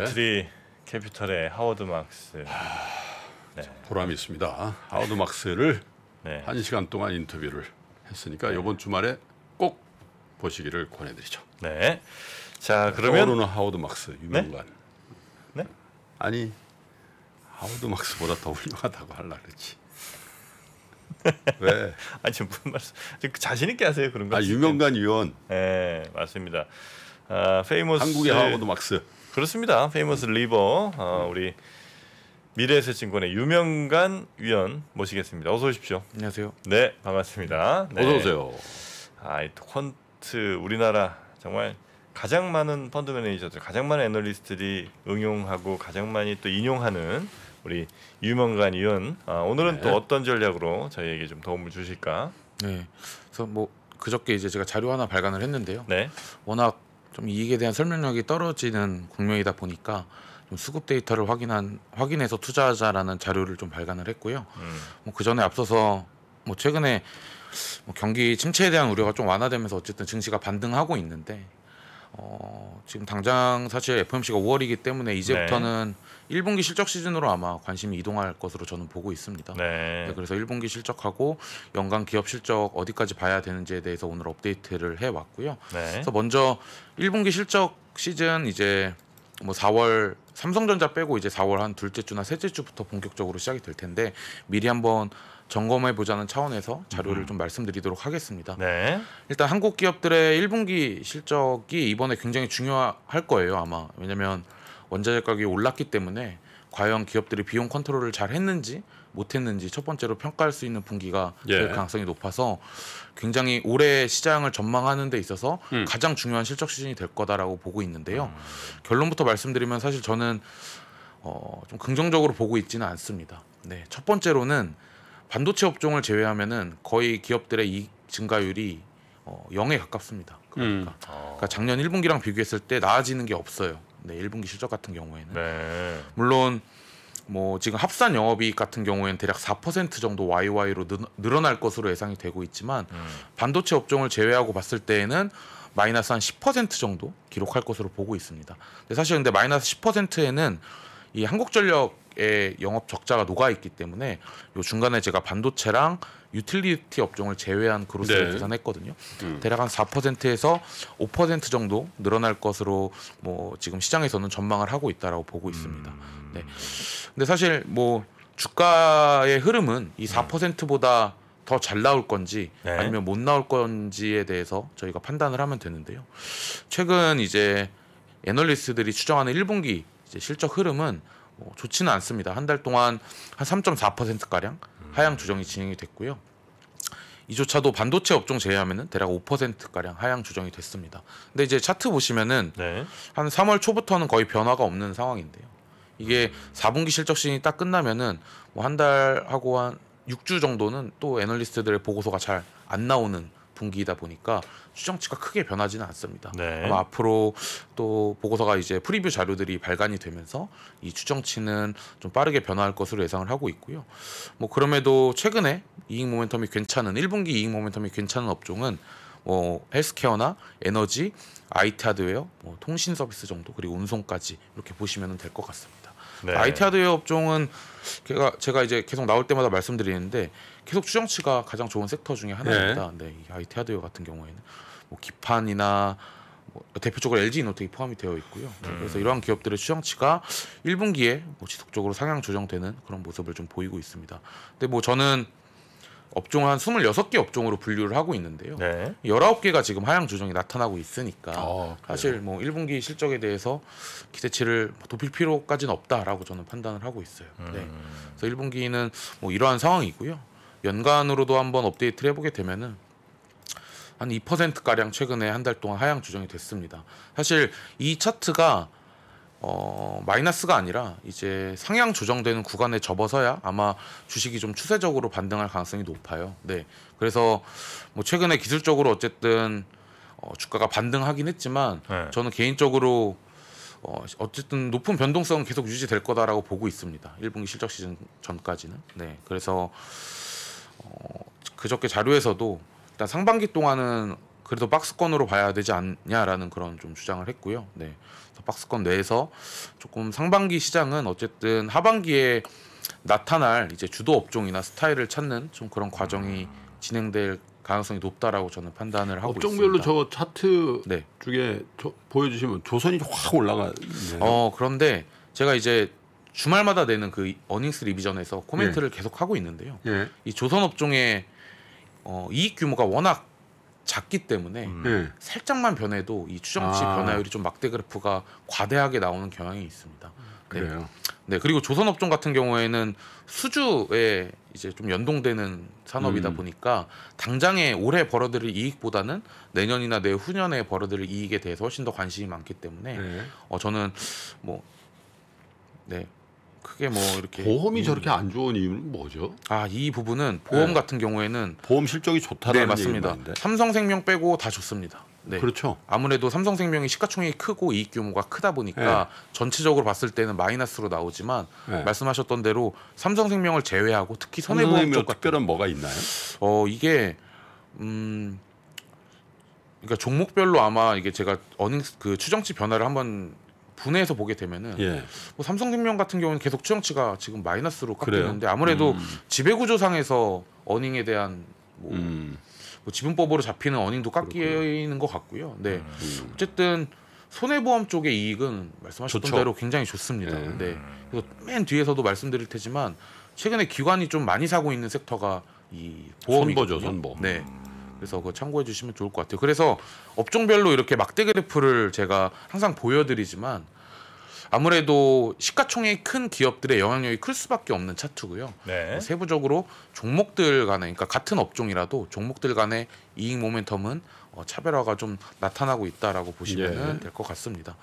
네? 트리 캐피털의 하워드 막스. 아, 네. 보람이 있습니다. 네. 하워드 막스를 네. 한 시간 동안 인터뷰를 했으니까 네. 이번 주말에 꼭 보시기를 권해드리죠. 네. 자 그러면 떠오르는 하워드 막스 네? 유명관 네? 네? 아니 하워드 막스보다 더 훌륭하다고 할라 그랬지. 왜? 아니 지금 무슨 말씀? 자신 있게 하세요 그런 거. 아유명관 위원. 네 맞습니다. 아 페이머스 한국의 하워드 막스. 그렇습니다. 페이머스 리버 어, 우리 미래에셋증권의 유명관 위원 모시겠습니다. 어서 오십시오. 안녕하세요. 네, 반갑습니다. 네. 어서 오세요. 아, 퀀트 우리나라 정말 가장 많은 펀드 매니저들, 가장 많은 애널리스트들이 응용하고 가장 많이 또 인용하는 우리 유명관 위원. 아, 오늘은 네. 또 어떤 전략으로 저희에게 좀 도움을 주실까? 네. 그래서 뭐 그저께 이제 제가 자료 하나 발간을 했는데요. 네. 워낙 좀 이익에 대한 설명력이 떨어지는 국면이다 보니까 좀 수급 데이터를 확인한 확인해서 투자하자라는 자료를 좀 발간을 했고요. 음. 뭐그 전에 앞서서 뭐 최근에 뭐 경기 침체에 대한 우려가 좀 완화되면서 어쨌든 증시가 반등하고 있는데 어, 지금 당장 사실 FMC가 5월이기 때문에 이제부터는 네. 1분기 실적 시즌으로 아마 관심이 이동할 것으로 저는 보고 있습니다. 네. 네, 그래서 1분기 실적하고 연간 기업 실적 어디까지 봐야 되는지에 대해서 오늘 업데이트를 해 왔고요. 네. 그래서 먼저 1분기 실적 시즌 이제 뭐 4월 삼성전자 빼고 이제 4월 한 둘째 주나 셋째 주부터 본격적으로 시작이 될 텐데 미리 한번 점검해 보자는 차원에서 자료를 음. 좀 말씀드리도록 하겠습니다. 네. 일단 한국 기업들의 1분기 실적이 이번에 굉장히 중요할 거예요, 아마. 왜냐면 원자재 가격이 올랐기 때문에 과연 기업들이 비용 컨트롤을 잘 했는지 못 했는지 첫 번째로 평가할 수 있는 분기가 예. 될 가능성이 높아서 굉장히 올해 시장을 전망하는 데 있어서 음. 가장 중요한 실적 시즌이 될 거다라고 보고 있는데요. 음. 결론부터 말씀드리면 사실 저는 어, 좀 긍정적으로 보고 있지는 않습니다. 네, 첫 번째로는 반도체 업종을 제외하면은 거의 기업들의 이 증가율이 어, 0에 가깝습니다. 그러니까. 음. 그러니까 작년 1분기랑 비교했을 때 나아지는 게 없어요. 네, 1분기 실적 같은 경우에는. 네. 물론 뭐 지금 합산 영업이익 같은 경우에는 대략 4% 정도 YY로 늘어날 것으로 예상이 되고 있지만 음. 반도체 업종을 제외하고 봤을 때에는 마이너스 한 10% 정도 기록할 것으로 보고 있습니다. 근데 사실 근데 마이너스 10%에는 이 한국전력의 영업 적자가 녹아 있기 때문에 요 중간에 제가 반도체랑 유틸리티 업종을 제외한 그로스를 네. 계산했거든요. 음. 대략 한 4%에서 5% 정도 늘어날 것으로 뭐 지금 시장에서는 전망을 하고 있다라고 보고 있습니다. 음. 네. 근데 사실 뭐 주가의 흐름은 이 4%보다 더 잘 나올 건지 네. 아니면 못 나올 건지에 대해서 저희가 판단을 하면 되는데요. 최근 이제 애널리스트들이 추정하는 1분기 이제 실적 흐름은 뭐 좋지는 않습니다. 한 달 동안 한 3.4% 가량 음. 하향 조정이 진행이 됐고요. 이조차도 반도체 업종 제외하면은 대략 5% 가량 하향 조정이 됐습니다. 근데 이제 차트 보시면은 네. 한 3월 초부터는 거의 변화가 없는 상황인데요. 이게 4분기 음. 실적 시즌이 딱 끝나면은 뭐한 달하고 한 6주 정도는 또 애널리스트들의 보고서가 잘 안 나오는 분기이다 보니까 추정치가 크게 변하지는 않습니다. 네. 아마 앞으로 또 보고서가 이제 프리뷰 자료들이 발간이 되면서 이 추정치는 좀 빠르게 변화할 것으로 예상을 하고 있고요. 뭐 그럼에도 최근에 이익 모멘텀이 괜찮은 1분기 이익 모멘텀이 괜찮은 업종은 뭐 헬스케어나 에너지, IT 하드웨어, 뭐 통신 서비스 정도 그리고 운송까지 이렇게 보시면 될 것 같습니다. 네. IT 하드웨어 업종은 제가 제가 이제 계속 나올 때마다 말씀드리는데 계속 추정치가 가장 좋은 섹터 중에 하나입니다. 네. 네, 이 IT 하드웨어 같은 경우에는 뭐 기판이나 뭐 대표적으로 LG 이노텍이 포함이 되어 있고요. 네, 음. 그래서 이러한 기업들의 추정치가 1분기에 뭐 지속적으로 상향 조정되는 그런 모습을 좀 보이고 있습니다. 근데 뭐 저는 업종 한 26개 업종으로 분류를 하고 있는데요. 네. 19개가 지금 하향 조정이 나타나고 있으니까 아, 사실 뭐 1분기 실적에 대해서 기대치를 높일 뭐 필요까지는 없다라고 저는 판단을 하고 있어요. 네. 음. 네. 그래서 1분기는 뭐 이러한 상황이고요. 연간으로도 한번 업데이트를 해보게 되면은 한 2%가량 최근에 한 달 동안 하향 조정이 됐습니다. 사실 이 차트가 어, 마이너스가 아니라 이제 상향 조정되는 구간에 접어서야 아마 주식이 좀 추세적으로 반등할 가능성이 높아요. 네. 그래서 뭐 최근에 기술적으로 어쨌든 어, 주가가 반등하긴 했지만 네. 저는 개인적으로 어, 어쨌든 높은 변동성은 계속 유지될 거다라고 보고 있습니다. 1분기 실적 시즌 전까지는. 네. 그래서 어, 그저께 자료에서도 일단 상반기 동안은 그래도 박스권으로 봐야 되지 않냐라는 그런 좀 주장을 했고요. 네. 박스권 내에서 조금 상반기 시장은 어쨌든 하반기에 나타날 이제 주도 업종이나 스타일을 찾는 좀 그런 과정이 진행될 가능성이 높다라고 저는 판단을 하고 업종별로 있습니다. 업종별로 저 차트 네. 중에 보여주시면 조선이 확 올라가. 어 그런데 제가 이제 주말마다 내는 그 어닝스 리비전에서 코멘트를 예. 계속 하고 있는데요. 예. 이 조선 업종의 어, 이익 규모가 워낙 작기 때문에 음. 예. 살짝만 변해도 이 추정치 아. 변화율이 좀 막대 그래프가 과대하게 나오는 경향이 있습니다. 네. 그래요. 네 그리고 조선업종 같은 경우에는 수주에 이제 좀 연동되는 산업이다 음. 보니까 당장에 올해 벌어들일 이익보다는 내년이나 내후년에 벌어들일 이익에 대해서 훨씬 더 관심이 많기 때문에 네. 어 저는 뭐네 크게 뭐 이렇게 보험이 음. 저렇게 안 좋은 이유는 뭐죠? 아이 부분은 보험 네. 같은 경우에는 보험 실적이 좋다라는 네 맞습니다. 삼성생명 빼고 다 좋습니다. 네. 그렇죠. 아무래도 삼성생명이 시가총액이 크고 이익 규모가 크다 보니까 네. 전체적으로 봤을 때는 마이너스로 나오지만 네. 말씀하셨던 대로 삼성생명을 제외하고 특히 손해보험 쪽 특별한 뭐가 있나요? 어 이게 음 그러니까 종목별로 아마 이게 제가 어닝 그 추정치 변화를 한번 분해해서 보게 되면은 예. 뭐 삼성생명 같은 경우는 계속 추정치가 지금 마이너스로 아, 깎이는데 아무래도 음. 지배구조상에서 어닝에 대한 뭐, 음. 뭐 지분법으로 잡히는 어닝도 깎이는 것 같고요. 네, 음. 어쨌든 손해보험 쪽의 이익은 말씀하셨던 좋죠. 대로 굉장히 좋습니다. 예. 네, 그래서 맨 뒤에서도 말씀드릴 테지만 최근에 기관이 좀 많이 사고 있는 섹터가 이 보험이 손보죠, 손보. 네. 음. 그래서 그거 참고해 주시면 좋을 것 같아요. 그래서 업종별로 이렇게 막대 그래프를 제가 항상 보여드리지만 아무래도 시가총액큰 기업들의 영향력이 클 수밖에 없는 차트고요. 네. 뭐 세부적으로 종목들 간에 그러니까 같은 업종이라도 종목들 간의 이익 모멘텀은 어, 차별화가 좀 나타나고 있다라고 보시면 예. 될것 같습니다.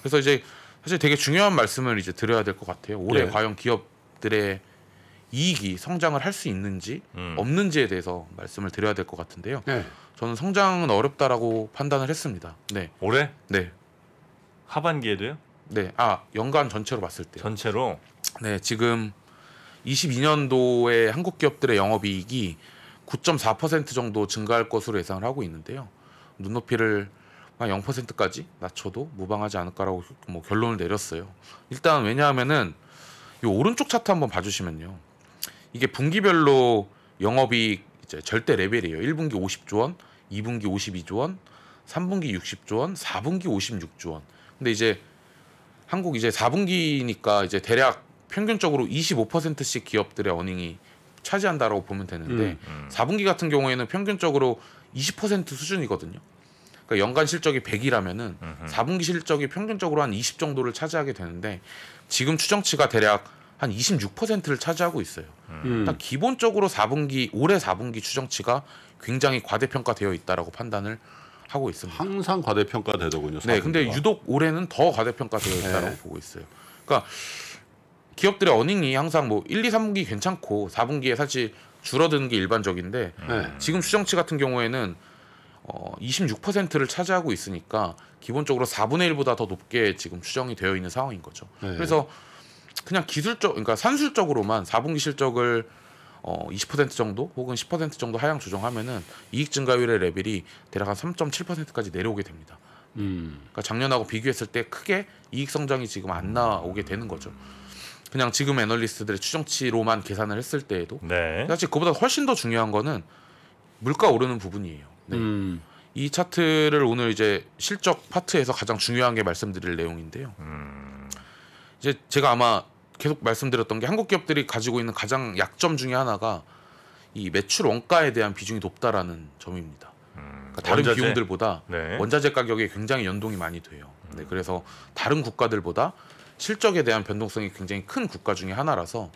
그래서 이제 사실 되게 중요한 말씀을 이제 드려야 될 것 같아요. 올해 예. 과연 기업들의 이익이 성장을 할 수 있는지 음. 없는지에 대해서 말씀을 드려야 될 것 같은데요. 네. 저는 성장은 어렵다라고 판단을 했습니다. 네. 올해? 네. 하반기에도요? 네. 아 연간 전체로 봤을 때. 전체로? 네. 지금 22년도에 한국 기업들의 영업이익이 9.4% 정도 증가할 것으로 예상을 하고 있는데요. 눈높이를 한 0%까지 낮춰도 무방하지 않을까라고 뭐 결론을 내렸어요. 일단 왜냐하면은 이 오른쪽 차트 한번 봐주시면요. 이게 분기별로 영업이익 이제 절대 레벨이에요. 1분기 50조 원, 2분기 52조 원, 3분기 60조 원, 4분기 56조 원. 근데 이제 한국 이제 4분기니까 이제 대략 평균적으로 25%씩 기업들의 어닝이 차지한다라고 보면 되는데 음, 음. 4분기 같은 경우에는 평균적으로 20% 수준이거든요. 그러니까 연간 실적이 100이라면은 음흠. 4분기 실적이 평균적으로 한 20 정도를 차지하게 되는데 지금 추정치가 대략 한 26%를 차지하고 있어요. 음. 일 기본적으로 4분기 올해 4분기 추정치가 굉장히 과대평가되어 있다라고 판단을 하고 있습니다. 항상 과대평가되더군요. 4분기가. 네, 근데 유독 올해는 더 과대평가되어 네. 있다라고 네. 보고 있어요. 그러니까 기업들의 어닝이 항상 뭐 1, 2, 3분기 괜찮고 4분기에 사실 줄어드는 게 일반적인데 네. 지금 추정치 같은 경우에는 어, 26%를 차지하고 있으니까 기본적으로 4분의 1보다 더 높게 지금 추정이 되어 있는 상황인 거죠. 네. 그래서 그냥 기술적 그러니까 산술적으로만 4분기 실적을 어, 20% 정도 혹은 10% 정도 하향 조정하면은 이익 증가율의 레벨이 대략 한 3.7%까지 내려오게 됩니다. 음. 그러니까 작년하고 비교했을 때 크게 이익 성장이 지금 안 나오게 되는 거죠. 그냥 지금 애널리스트들의 추정치로만 계산을 했을 때에도 네. 사실 그보다 훨씬 더 중요한 거는 물가 오르는 부분이에요. 네. 음. 이 차트를 오늘 이제 실적 파트에서 가장 중요한 게 말씀드릴 내용인데요. 음. 이제 제가 아마 계속 말씀드렸던 게 한국 기업들이 가지고 있는 가장 약점 중에 하나가 이 매출 원가에 대한 비중이 높다라는 점입니다. 그러니까 다른 원자재? 비용들보다 네. 원자재 가격에 굉장히 연동이 많이 돼요. 네, 그래서 다른 국가들보다 실적에 대한 변동성이 굉장히 큰 국가 중에 하나라서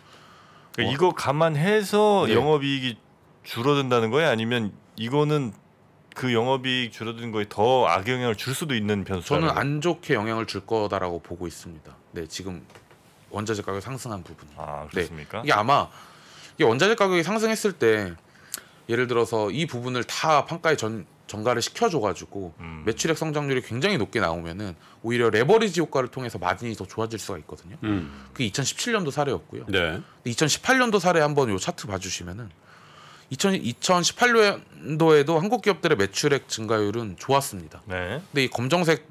그러니까 어, 이거 감안해서 네. 영업이익이 줄어든다는 거예요? 아니면 이거는 그 영업이익 줄어든 거에 더 악영향을 줄 수도 있는 변수. 저는 안 좋게 영향을 줄 거다라고 보고 있습니다. 네, 지금 원자재 가격이 상승한 부분이. 아 네. 그렇습니까? 네. 이게 아마 이게 원자재 가격이 상승했을 때 예를 들어서 이 부분을 다 판가에 전 전가를 시켜줘가지고 음. 매출액 성장률이 굉장히 높게 나오면은 오히려 레버리지 효과를 통해서 마진이 더 좋아질 수가 있거든요. 음. 그게 2017년도 사례였고요. 네. 2018년도 사례 한번 요 차트 봐주시면은 2000, 2018년도에도 한국 기업들의 매출액 증가율은 좋았습니다. 네. 근데 이 검정색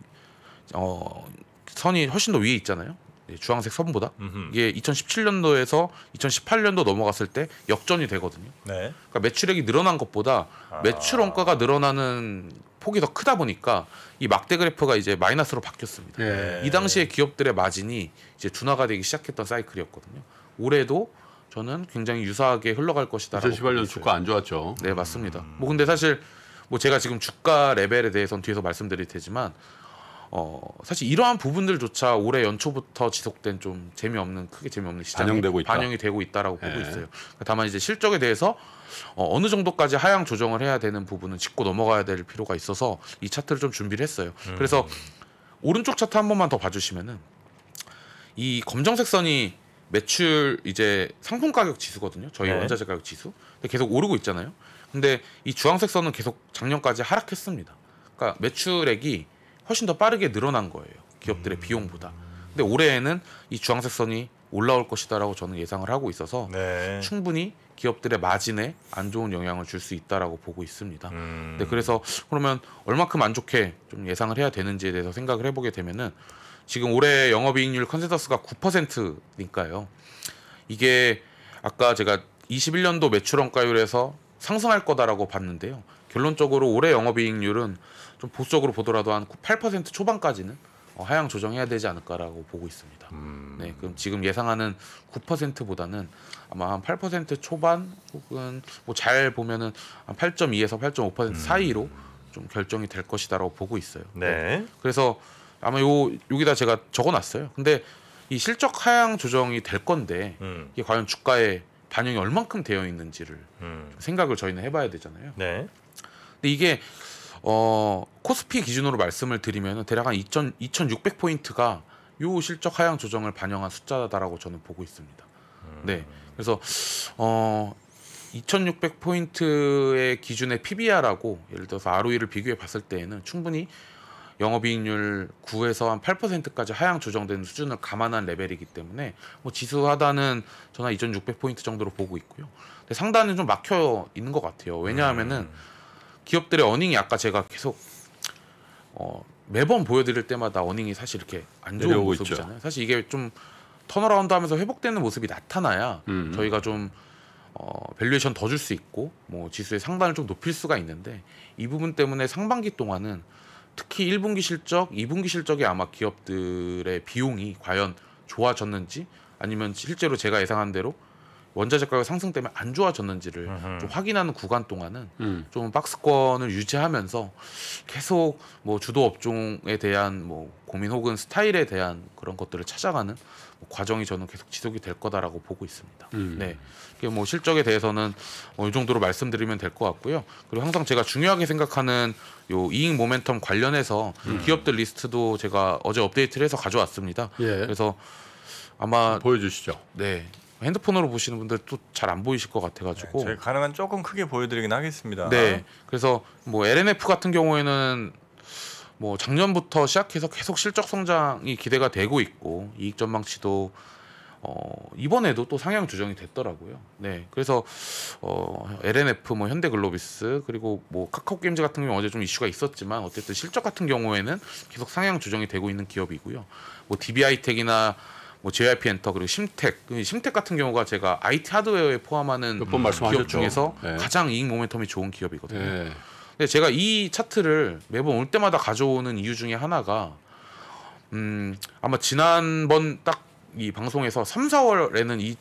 어, 선이 훨씬 더 위에 있잖아요. 예, 주황색 선보다 음흠. 이게 2017년도에서 2018년도 넘어갔을 때 역전이 되거든요. 네. 그러니까 매출액이 늘어난 것보다 아. 매출 원가가 늘어나는 폭이 더 크다 보니까 이 막대 그래프가 이제 마이너스로 바뀌었습니다. 네. 이 당시에 기업들의 마진이 이제 둔화가 되기 시작했던 사이클이었거든요. 올해도 저는 굉장히 유사하게 흘러갈 것이다. 2018년 주가 안 좋았죠. 네 맞습니다. 음. 뭐 근데 사실 뭐 제가 지금 주가 레벨에 대해서는 뒤에서 말씀드릴 테지만 어, 사실 이러한 부분들조차 올해 연초부터 지속된 좀 재미없는 크게 재미없는 시장 반영되고 있다. 반영이 되고 있다라고 예. 보고 있어요. 그러니까 다만 이제 실적에 대해서 어, 어느 정도까지 하향 조정을 해야 되는 부분은 짚고 넘어가야 될 필요가 있어서 이 차트를 좀 준비를 했어요. 음. 그래서 오른쪽 차트 한 번만 더 봐주시면은 이 검정색 선이 매출 이제 상품 가격 지수거든요. 저희 네. 원자재 가격 지수. 근데 계속 오르고 있잖아요. 근데 이 주황색 선은 계속 작년까지 하락했습니다. 그러니까 매출액이 훨씬 더 빠르게 늘어난 거예요. 기업들의 음. 비용보다. 근데 올해에는 이 주황색 선이 올라올 것이다라고 저는 예상을 하고 있어서 네. 충분히 기업들의 마진에 안 좋은 영향을 줄 수 있다라고 보고 있습니다. 음. 네, 그래서 그러면 얼마큼 안 좋게 좀 예상을 해야 되는지에 대해서 생각을 해보게 되면은 지금 올해 영업이익률 컨센서스가 9%니까요. 이게 아까 제가 21년도 매출원가율에서 상승할 거다라고 봤는데요. 결론적으로 올해 영업이익률은 좀 보수적으로 보더라도 한 8% 초반까지는 어, 하향 조정해야 되지 않을까라고 보고 있습니다. 음. 네, 그럼 지금 예상하는 9%보다는 아마 한8% 초반 혹은 뭐잘 보면은 한 8.2에서 8.5% 음. 사이로 좀 결정이 될 것이다라고 보고 있어요. 네. 네. 그래서 아마 요 여기다 제가 적어놨어요. 근데 이 실적 하향 조정이 될 건데 음. 이게 과연 주가에 반영이 얼만큼 되어 있는지를 음. 생각을 저희는 해봐야 되잖아요. 네. 근데 이게 어, 코스피 기준으로 말씀을 드리면 대략 한2천0 0 2,600포인트가 요 실적 하향 조정을 반영한 숫자다라고 저는 보고 있습니다. 음. 네. 그래서 어, 2,600포인트의 기준의 PBR하고 예를 들어서 ROE를 비교해 봤을 때에는 충분히 영업이익률 9에서 한 8%까지 하향 조정된 수준을 감안한 레벨이기 때문에 뭐 지수 하단은 저는 2,600포인트 정도로 보고 있고요. 근데 상단은 좀 막혀 있는 것 같아요. 왜냐하면은 음. 기업들의 어닝이 아까 제가 계속 어, 매번 보여드릴 때마다 어닝이 사실 이렇게 안 좋은 모습이잖아요. 있죠. 사실 이게 좀 턴어라운드 하면서 회복되는 모습이 나타나야 음음. 저희가 좀 어, 밸류에이션 더 줄 수 있고 뭐 지수의 상단을 좀 높일 수가 있는데 이 부분 때문에 상반기 동안은 특히 1분기 실적, 2분기 실적이 아마 기업들의 비용이 과연 좋아졌는지 아니면 실제로 제가 예상한 대로 원자재 가격 상승 때문에 안 좋아졌는지를 좀 확인하는 구간 동안은 음. 좀 박스권을 유지하면서 계속 뭐 주도 업종에 대한 뭐 고민 혹은 스타일에 대한 그런 것들을 찾아가는 뭐 과정이 저는 계속 지속이 될 거다라고 보고 있습니다. 음. 네, 이게 뭐 실적에 대해서는 어, 이 정도로 말씀드리면 될 것 같고요. 그리고 항상 제가 중요하게 생각하는 요 이익 모멘텀 관련해서 음. 기업들 리스트도 제가 어제 업데이트를 해서 가져왔습니다. 예. 그래서 아마 보여주시죠. 네, 핸드폰으로 보시는 분들 또 잘 안 보이실 것 같아가지고 네, 저희 가능한 조금 크게 보여드리긴 하겠습니다. 네, 그래서 뭐 LNF 같은 경우에는 뭐 작년부터 시작해서 계속 실적 성장이 기대가 되고 있고 이익 전망치도 어, 이번에도 또 상향 조정이 됐더라고요. 네, 그래서 어, LNF, 뭐 현대글로비스 그리고 뭐 카카오게임즈 같은 경우 어제 좀 이슈가 있었지만 어쨌든 실적 같은 경우에는 계속 상향 조정이 되고 있는 기업이고요. 뭐 DBI텍이나 뭐 JIP 엔터 그리고 심텍 그 심텍 같은 경우가 제가 IT 하드웨어에 포함하는 몇번 말씀하셨죠. 기업 중에서 네. 가장 이익 모멘텀이 좋은 기업이거든요. 네. 근데 제가 이 차트를 매번 올 때마다 가져오는 이유 중에 하나가 음 아마 지난번 딱 이 방송에서 3, 4월에는 이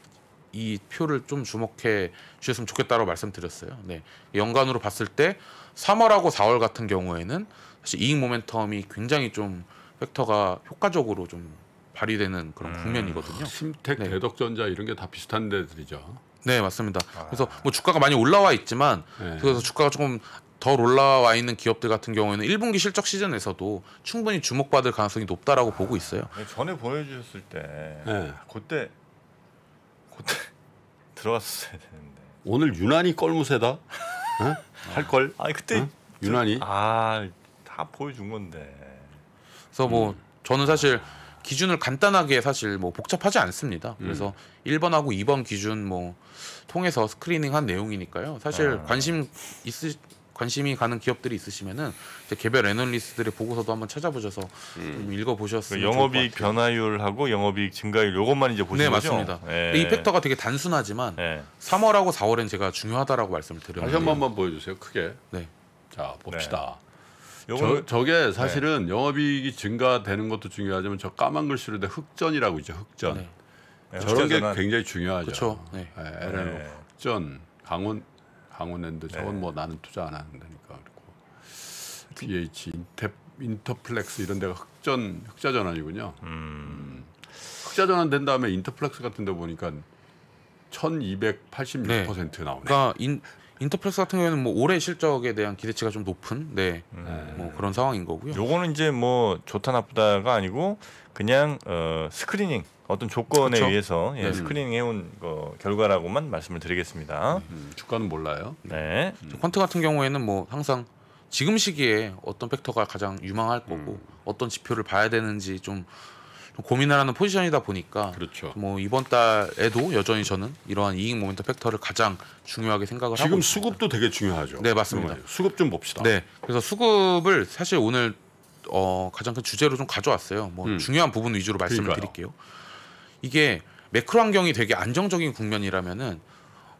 이 표를 좀 주목해 주셨으면 좋겠다고 말씀드렸어요. 네. 연간으로 봤을 때 3월하고 4월 같은 경우에는 사실 이익 모멘텀이 굉장히 좀 팩터가 효과적으로 좀 발휘되는 그런 음. 국면이거든요. 심택, 네. 대덕전자 이런 게 다 비슷한 데들이죠. 네 맞습니다. 아. 그래서 뭐 주가가 많이 올라와 있지만 네. 그래서 주가가 조금 더 올라와 있는 기업들 같은 경우에는 1분기 실적 시즌에서도 충분히 주목받을 가능성이 높다라고 아. 보고 있어요. 전에 보내주셨을 때 네. 그때 그때 들어갔어야 되는데 오늘 유난히 껄무새다 어? 할걸? 아, 아니 그때 어? 유난히 아다 보여준 건데. 그래서 뭐 음. 저는 사실 기준을 간단하게 사실 뭐 복잡하지 않습니다. 음. 그래서 음. 1번하고 2번 기준 뭐 통해서 스크리닝한 내용이니까요. 사실 아. 관심 있으 관심이 가는 기업들이 있으시면은 개별 애널리스트들의 보고서도 한번 찾아보셔서 음. 읽어보셨으면 영업이익 변화율하고 영업이익 증가율 요것만 이제 보시면 네, 거 맞습니다. 예. 이 팩터가 되게 단순하지만 예. 3월하고 4월엔 제가 중요하다라고 말씀을 드려요. 다시 한번 보여주세요 크게. 네. 자 봅시다. 네. 저, 저게 네. 사실은 네. 영업이익이 증가되는 것도 중요하지만 저 까만 글씨로 된 흑전이라고 있죠. 흑전. 네. 네 저런 흑전은... 게 굉장히 중요하죠. 그렇죠. 네. 네, LNO 네. 흑전, 강원 강원랜드 저건 뭐 나는 투자 안 하는 데니까 그리고 PH 인텝 인터플렉스 이런 데가 흑전 흑자 전환이군요. 음. 음. 흑자 전환 된 다음에 인터플렉스 같은 데 보니까 1286% 네. 나오네. 그러니까 인, 인터프렉스 같은 경우에는 뭐 올해 실적에 대한 기대치가 좀 높은 네. 음. 뭐 그런 상황인 거고요. 요거는 이제 뭐 좋다 나쁘다가 아니고 그냥 어, 스크리닝 어떤 조건에 그쵸? 의해서 예, 네. 스크리닝 해온 거 결과라고만 말씀을 드리겠습니다. 음, 주가는 몰라요. 네. 음. 퀀트 같은 경우에는 뭐 항상 지금 시기에 어떤 팩터가 가장 유망할 거고 음. 어떤 지표를 봐야 되는지 좀뭐 고민을 하는 포지션이다 보니까 그렇죠. 뭐 이번 달에도 여전히 저는 이러한 이익 모멘텀 팩터를 가장 중요하게 생각을 지금 하고 지금 수급도 되게 중요하죠. 네 맞습니다. 네, 수급 좀 봅시다. 네, 그래서 수급을 사실 오늘 어, 가장 큰 주제로 좀 가져왔어요. 뭐 음. 중요한 부분 위주로 말씀을 그러니까요. 드릴게요. 이게 매크로 환경이 되게 안정적인 국면이라면은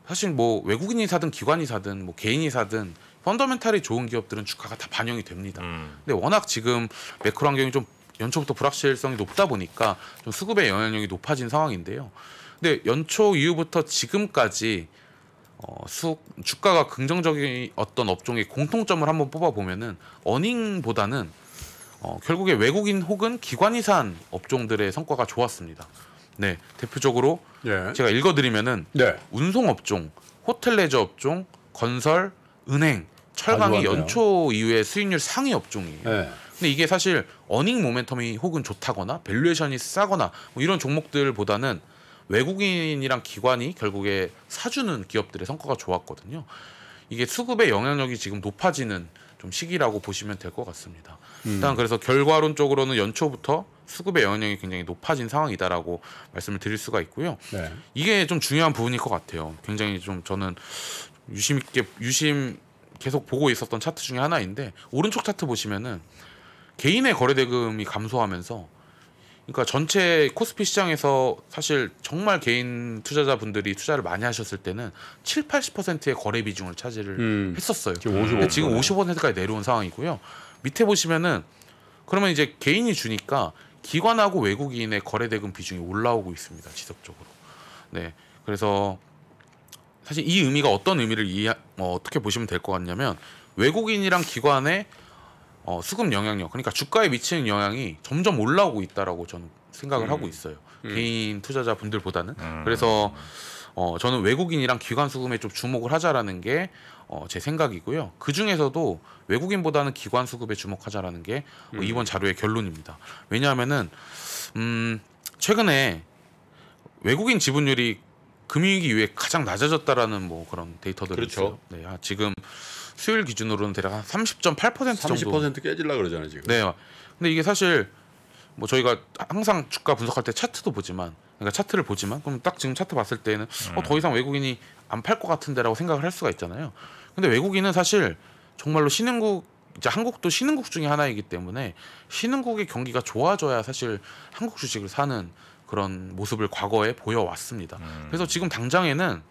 사실 뭐 외국인이 사든 기관이 사든 뭐 개인이 사든 펀더멘탈이 좋은 기업들은 주가가 다 반영이 됩니다. 음. 근데 워낙 지금 매크로 환경이 좀 연초부터 불확실성이 높다 보니까 좀 수급의 영향력이 높아진 상황인데요. 근데 연초 이후부터 지금까지 어, 수 주가가 긍정적인 어떤 업종의 공통점을 한번 뽑아 보면은 어닝보다는 어, 결국에 외국인 혹은 기관이 산 업종들의 성과가 좋았습니다. 네, 대표적으로 예. 제가 읽어드리면은 네. 운송 업종, 호텔 레저 업종, 건설, 은행, 철강이 연초 이후에 수익률 상위 업종이에요. 예. 근데 이게 사실 어닝 모멘텀이 혹은 좋다거나 밸류에이션이 싸거나 뭐 이런 종목들보다는 외국인이랑 기관이 결국에 사주는 기업들의 성과가 좋았거든요. 이게 수급의 영향력이 지금 높아지는 좀 시기라고 보시면 될 것 같습니다. 음. 일단 그래서 결과론적으로는 연초부터 수급의 영향력이 굉장히 높아진 상황이다라고 말씀을 드릴 수가 있고요. 네. 이게 좀 중요한 부분일 것 같아요. 굉장히 좀 저는 유심 있게 유심 계속 보고 있었던 차트 중에 하나인데 오른쪽 차트 보시면은 개인의 거래 대금이 감소하면서 그러니까 전체 코스피 시장에서 사실 정말 개인 투자자분들이 투자를 많이 하셨을 때는 7, 80%의 거래 비중을 차지를 음, 했었어요. 지금 55%. 지금 55%까지 내려온 상황이고요. 밑에 보시면은 그러면 이제 개인이 주니까 기관하고 외국인의 거래 대금 비중이 올라오고 있습니다. 지속적으로. 네. 그래서 사실 이 의미가 어떤 의미를 이해, 어, 뭐 어, 떻게 보시면 될 것 같냐면 외국인이랑 기관의 어, 수급 영향력 그러니까 주가에 미치는 영향이 점점 올라오고 있다라고 저는 생각을 음. 하고 있어요 음. 개인 투자자 분들보다는 음. 그래서 어, 저는 외국인이랑 기관 수급에 좀 주목을 하자라는 게 어, 제 생각이고요. 그 중에서도 외국인보다는 기관 수급에 주목하자라는 게 음. 이번 자료의 결론입니다. 왜냐하면은 음, 최근에 외국인 지분율이 금융위기 이후에 가장 낮아졌다라는 뭐 그런 데이터들이 그렇죠. 있어요. 네, 아, 지금 수요일 기준으로는 대략 한30.8% 정도. 30% 깨질라 그러잖아요 지금. 네. 근데 이게 사실 뭐 저희가 항상 주가 분석할 때 차트도 보지만 그러니까 차트를 보지만 그럼 딱 지금 차트 봤을 때는 어, 음. 어, 더 이상 외국인이 안 팔 것 같은데라고 생각을 할 수가 있잖아요. 근데 외국인은 사실 정말로 신흥국 이제 한국도 신흥국 중에 하나이기 때문에 신흥국의 경기가 좋아져야 사실 한국 주식을 사는 그런 모습을 과거에 보여왔습니다. 음. 그래서 지금 당장에는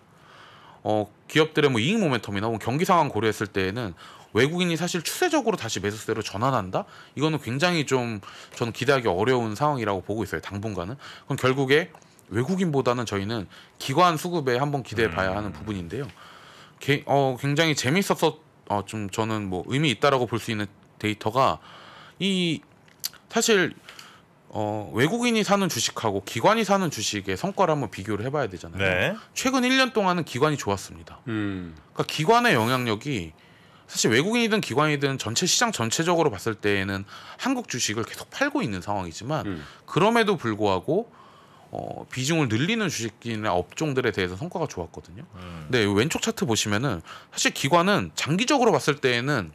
어, 기업들의 뭐 이익 모멘텀이나 혹은 경기 상황 고려했을 때에는 외국인이 사실 추세적으로 다시 매수세로 전환한다? 이거는 굉장히 좀 저는 기대하기 어려운 상황이라고 보고 있어요. 당분간은. 그럼 결국에 외국인보다는 저희는 기관 수급에 한번 기대해 봐야 하는 음. 부분인데요. 게, 어, 굉장히 재밌어서 어, 좀 저는 뭐 의미 있다라고 볼 수 있는 데이터가 이 사실 어, 외국인이 사는 주식하고 기관이 사는 주식의 성과를 한번 비교를 해봐야 되잖아요. 네. 최근 1년 동안은 기관이 좋았습니다. 음. 그러니까 기관의 영향력이 사실 외국인이든 기관이든 전체 시장 전체적으로 봤을 때에는 한국 주식을 계속 팔고 있는 상황이지만 음. 그럼에도 불구하고 어, 비중을 늘리는 주식이나 업종들에 대해서 성과가 좋았거든요. 음. 근데 왼쪽 차트 보시면은 사실 기관은 장기적으로 봤을 때에는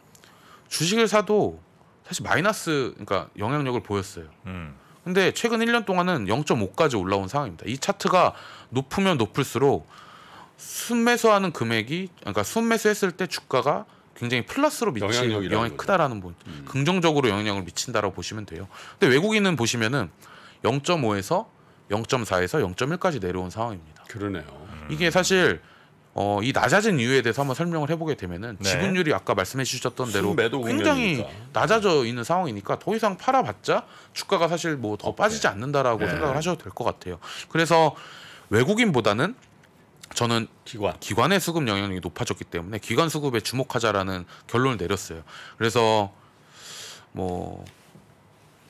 주식을 사도 사실 마이너스 그러니까 영향력을 보였어요. 음. 근데 최근 1년 동안은 0.5까지 올라온 상황입니다. 이 차트가 높으면 높을수록 순매수하는 금액이 그러니까 순매수했을 때 주가가 굉장히 플러스로 미치는 영향이 크다라는 분 음. 긍정적으로 영향을 미친다라고 보시면 돼요. 근데 외국인은 보시면은 0.5에서 0.4에서 0.1까지 내려온 상황입니다. 그러네요. 음. 이게 사실 어, 이 낮아진 이유에 대해서 한번 설명을 해보게 되면은 네. 지분율이 아까 말씀해 주셨던 대로 굉장히 공연이니까. 낮아져 있는 상황이니까 더 이상 팔아봤자 주가가 사실 뭐 더 빠지지 않는다라고 네. 생각을 하셔도 될 것 같아요. 그래서 외국인보다는 저는 기관. 기관의 수급 영향력이 높아졌기 때문에 기관 수급에 주목하자라는 결론을 내렸어요. 그래서 뭐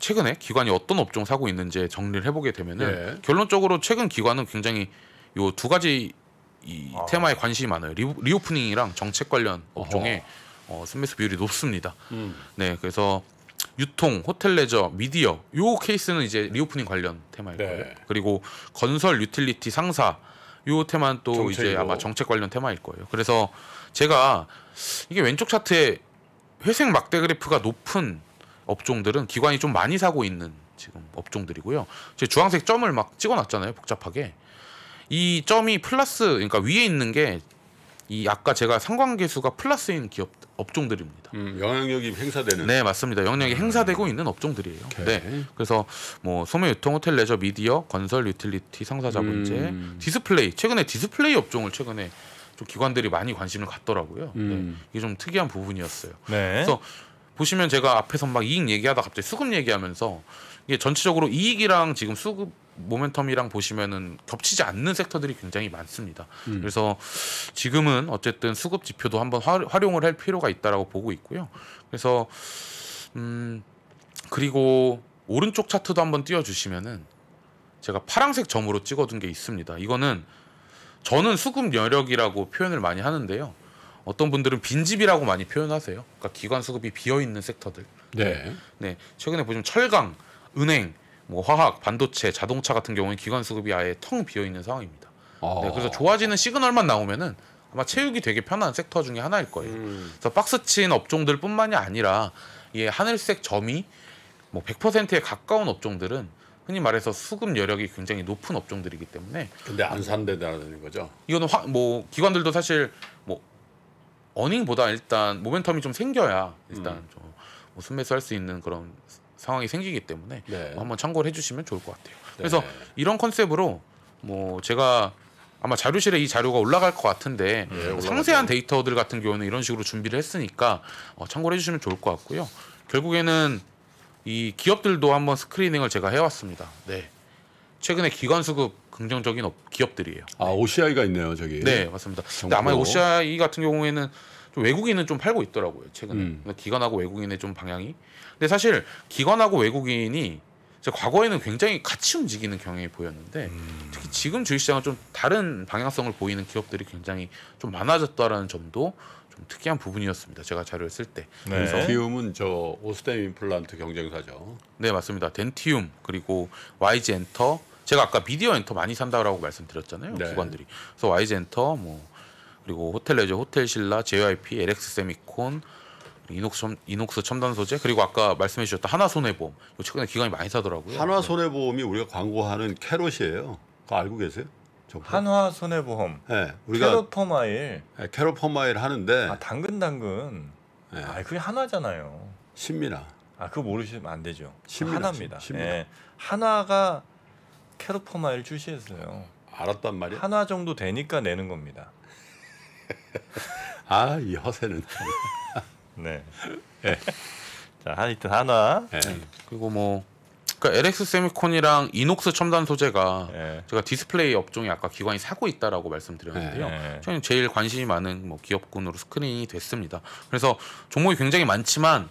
최근에 기관이 어떤 업종 사고 있는지 정리를 해보게 되면은 네. 결론적으로 최근 기관은 굉장히 요 두 가지 이 아. 테마에 관심이 많아요. 리, 오프닝이랑 정책 관련 업종에 어허. 순매수 어, 비율이 높습니다. 음. 네, 그래서 유통, 호텔 레저, 미디어 요 케이스는 이제 리오프닝 관련 테마일 네. 거예요. 그리고 건설, 유틸리티, 상사 요 테마는 또 정책이고. 이제 아마 정책 관련 테마일 거예요. 그래서 제가 이게 왼쪽 차트에 회색 막대 그래프가 높은 업종들은 기관이 좀 많이 사고 있는 지금 업종들이고요. 제 주황색 점을 막 찍어놨잖아요, 복잡하게. 이 점이 플러스 그러니까 위에 있는 게 이 아까 제가 상관계수가 플러스인 기업 업종들입니다. 음, 영향력이 행사되는. 네, 맞습니다. 영향력이 음. 행사되고 있는 업종들이에요. 오케이. 네. 그래서 뭐 소매 유통, 호텔 레저, 미디어, 건설, 유틸리티, 상사자본제, 음. 디스플레이. 최근에 디스플레이 업종을 최근에 좀 기관들이 많이 관심을 갖더라고요. 네. 음. 네. 이게 좀 특이한 부분이었어요. 네. 그래서 보시면 제가 앞에서 막 이익 얘기하다 갑자기 수급 얘기하면서 이게 전체적으로 이익이랑 지금 수급 모멘텀이랑 보시면은 겹치지 않는 섹터들이 굉장히 많습니다. 음. 그래서 지금은 어쨌든 수급 지표도 한번 활용을 할 필요가 있다라고 보고 있고요. 그래서 음 그리고 오른쪽 차트도 한번 띄워 주시면은 제가 파란색 점으로 찍어둔 게 있습니다. 이거는 저는 수급 여력이라고 표현을 많이 하는데요. 어떤 분들은 빈집이라고 많이 표현하세요. 그러니까 기관 수급이 비어 있는 섹터들. 네. 네. 최근에 보시면 철강, 은행, 뭐 화학, 반도체, 자동차 같은 경우에 기관 수급이 아예 텅 비어 있는 상황입니다. 아. 네, 그래서 좋아지는 시그널만 나오면은 아마 체육이 되게 편한 섹터 중에 하나일 거예요. 음. 그래서 박스친 업종들뿐만이 아니라 이 하늘색 점이 뭐 100%에 가까운 업종들은 흔히 말해서 수급 여력이 굉장히 높은 업종들이기 때문에 근데 안 산다는 거죠. 이거는 화, 뭐 기관들도 사실 뭐 어닝보다 일단 모멘텀이 좀 생겨야 일단 음. 좀뭐 순매수 할수 있는 그런 상황이 생기기 때문에 네. 뭐 한번 참고를 해주시면 좋을 것 같아요. 네. 그래서 네. 이런 컨셉으로 뭐 제가 아마 자료실에 이 자료가 올라갈 것 같은데 네, 상세한 데이터들 같은 경우는 이런 식으로 준비를 했으니까 어, 참고를 해주시면 좋을 것 같고요. 결국에는 이 기업들도 한번 스크리닝을 제가 해왔습니다. 네. 최근에 기관 수급 긍정적인 기업들이에요. 아 네. OCI가 있네요, 저기. 네, 맞습니다. 근데 아마 OCI 같은 경우에는 좀 외국인은 좀 팔고 있더라고요 최근에 음. 그러니까 기관하고 외국인의 좀 방향이 근데 사실 기관하고 외국인이 과거에는 굉장히 같이 움직이는 경향이 보였는데 음. 특히 지금 주식시장은 좀 다른 방향성을 보이는 기업들이 굉장히 좀 많아졌다라는 점도 좀 특이한 부분이었습니다. 제가 자료를 쓸 때. 네. 그래서 덴티움은 저 오스템 임플란트 경쟁사죠. 네 맞습니다. 덴티움 그리고 와이 g 엔터 제가 아까 미디어 엔터 많이 산다라고 말씀드렸잖아요. 네. 기관들이. 그래서 와이 g 엔터 뭐 그리고 호텔 레저, 호텔 신라, JYP, LX 세미콘, 이녹스, 이녹스 첨단 소재 그리고 아까 말씀해 주셨던 하나 손해보험 최근에 기관이 많이 사더라고요. 한화 손해보험이 우리가 광고하는 캐롯이에요. 그거 알고 계세요? 저거? 한화 손해보험. 네, 예, 우리가 캐롯 퍼마일. 네, 예, 캐롯 퍼마일 하는데. 아 당근 당근. 예. 네. 아 그게 하나잖아요. 신미나. 아 그거 모르시면 안 되죠. 신미나, 하나입니다. 신미나. 네, 하나가 캐롯 퍼마일 출시했어요. 알았단 말이야. 하나 정도 되니까 내는 겁니다. 아, 이 허세는. 네. 네. 자, 하여튼 하나. 네. 그리고 뭐 그러니까 LX 세미콘이랑 이녹스 첨단 소재가 네. 제가 디스플레이 업종이 아까 기관이 사고 있다라고 말씀드렸는데요. 네. 예. 저는 제일 관심이 많은 뭐 기업군으로 스크린이 됐습니다. 그래서 종목이 굉장히 많지만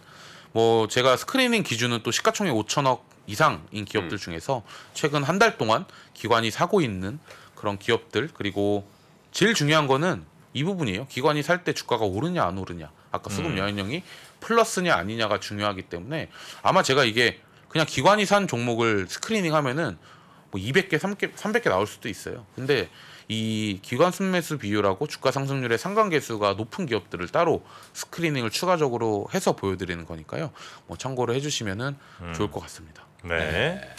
뭐 제가 스크리닝 기준은 또 시가총액 5천억 이상인 기업들 음. 중에서 최근 한 달 동안 기관이 사고 있는 그런 기업들 그리고 제일 중요한 거는 이 부분이에요. 기관이 살 때 주가가 오르냐 안 오르냐. 아까 수급 영향력이 음. 플러스냐 아니냐가 중요하기 때문에 아마 제가 이게 그냥 기관이 산 종목을 스크리닝 하면은 뭐 200개, 300개, 300개 나올 수도 있어요. 근데 이 기관 순매수 비율하고 주가 상승률의 상관계수가 높은 기업들을 따로 스크리닝을 추가적으로 해서 보여드리는 거니까요. 뭐 참고를 해주시면은 음. 좋을 것 같습니다. 네. 네.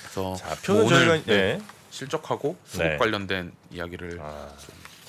그래서 자, 뭐 오늘 저희가... 네, 네. 실적하고 수급 네. 관련된 이야기를 아.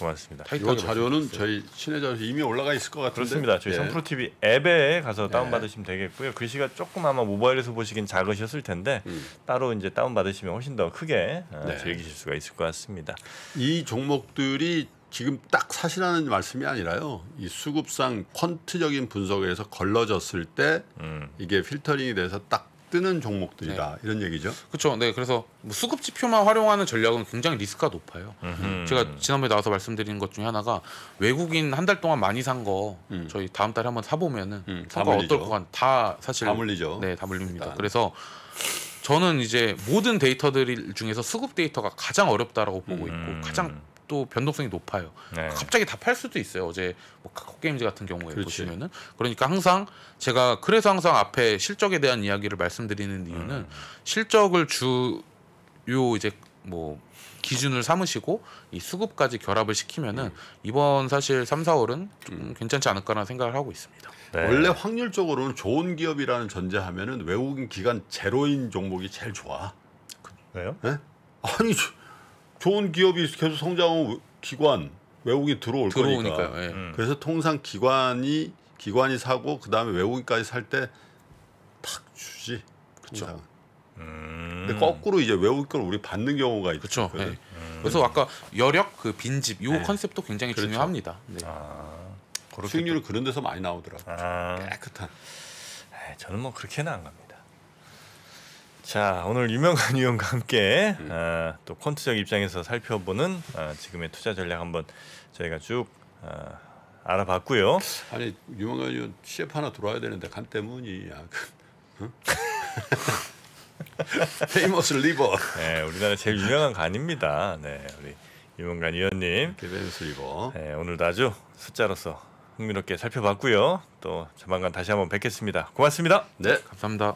고맙습니다. 이 자료는 저희 신혜자 이미 올라가 있을 것 같은데. 그렇습니다. 저희 예. 선프로 TV 앱에 가서 네. 다운 받으시면 되겠고요. 글씨가 조금 아마 모바일에서 보시긴 작으셨을 텐데 음. 따로 이제 다운 받으시면 훨씬 더 크게 아, 네. 즐기실 수가 있을 것 같습니다. 이 종목들이 지금 딱 사실하는 말씀이 아니라요. 이 수급상 퀀트적인 분석에서 걸러졌을 때 음. 이게 필터링이 돼서 딱 뜨는 종목들이다 네. 이런 얘기죠. 그렇죠. 네, 그래서 뭐 수급 지표만 활용하는 전략은 굉장히 리스크가 높아요. 음흠. 제가 지난번에 나와서 말씀드린 것 중에 하나가 외국인 한 달 동안 많이 산거 음. 저희 다음 달에 한번 사보면은 음, 성과 어떨 것같다 사실 다 물리죠. 네, 다 물립니다. 일단. 그래서 저는 이제 모든 데이터들 중에서 수급 데이터가 가장 어렵다라고 보고 있고 음. 가장 또 변동성이 높아요. 네. 갑자기 다 팔 수도 있어요. 어제 뭐 카카오 게임즈 같은 경우에 그렇지. 보시면은 그러니까 항상 제가 그래서 항상 앞에 실적에 대한 이야기를 말씀드리는 이유는 음. 실적을 주 요 이제 뭐 기준을 삼으시고 이 수급까지 결합을 시키면은 음. 이번 사실 3, 4월은 좀 음. 괜찮지 않을까라는 생각을 하고 있습니다. 네. 원래 확률적으로는 좋은 기업이라는 전제하면은 외국인 기관 제로인 종목이 제일 좋아. 그, 왜요? 네? 아니 저, 좋은 기업이 계속 성장하고 기관 외국이 들어올 들어오니까요. 거니까. 예. 음. 그래서 통상 기관이 기관이 사고 그다음에 외국인까지 살 때 탁 주지. 그쵸 음. 근데 거꾸로 이제 외국 인걸 우리 받는 경우가 있죠. 그죠 네. 음. 그래서 아까 여력 그 빈집 요 네. 컨셉도 굉장히 그렇죠. 중요합니다. 네. 아, 수익률이 그런 데서 많이 나오더라고요. 아. 깨끗한. 에이, 저는 뭐 그렇게는 안 갑니다. 자 오늘 유명한 위원과 함께 음. 어, 또 퀀트적 입장에서 살펴보는 어, 지금의 투자 전략 한번 저희가 쭉 어, 알아봤고요. 아니 유명한 유형 CF 하나 들어와야 되는데 간 때문이 약간 페이머스 리버. 네, 우리나라 제일 유명한 간입니다. 네, 우리 유명간 위원님. 페이머스 리버. 네, 오늘도 아주 숫자로서 흥미롭게 살펴봤고요. 또 조만간 다시 한번 뵙겠습니다. 고맙습니다. 네, 감사합니다.